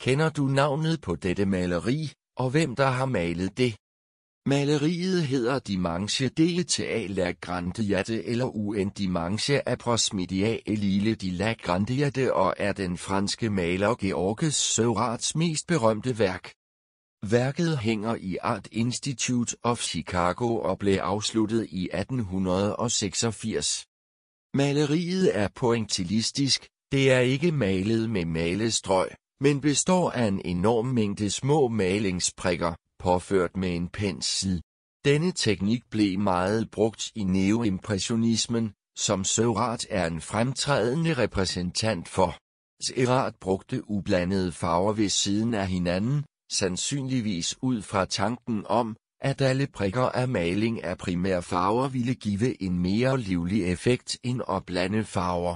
Kender du navnet på dette maleri, og hvem der har malet det? Maleriet hedder Dimanche DTA La Grandiate eller UN Dimanche Approximidia Elile de la Grandiate og er den franske maler Georges Seurat's mest berømte værk. Værket hænger i Art Institute of Chicago og blev afsluttet i 1886. Maleriet er pointillistisk, det er ikke malet med malestrøg, men består af en enorm mængde små malingsprikker, påført med en pensel. Denne teknik blev meget brugt i neoimpressionismen, som Seurat er en fremtrædende repræsentant for. Seurat brugte ublandede farver ved siden af hinanden, sandsynligvis ud fra tanken om, at alle prikker af maling af primære farver ville give en mere livlig effekt end at blande farver.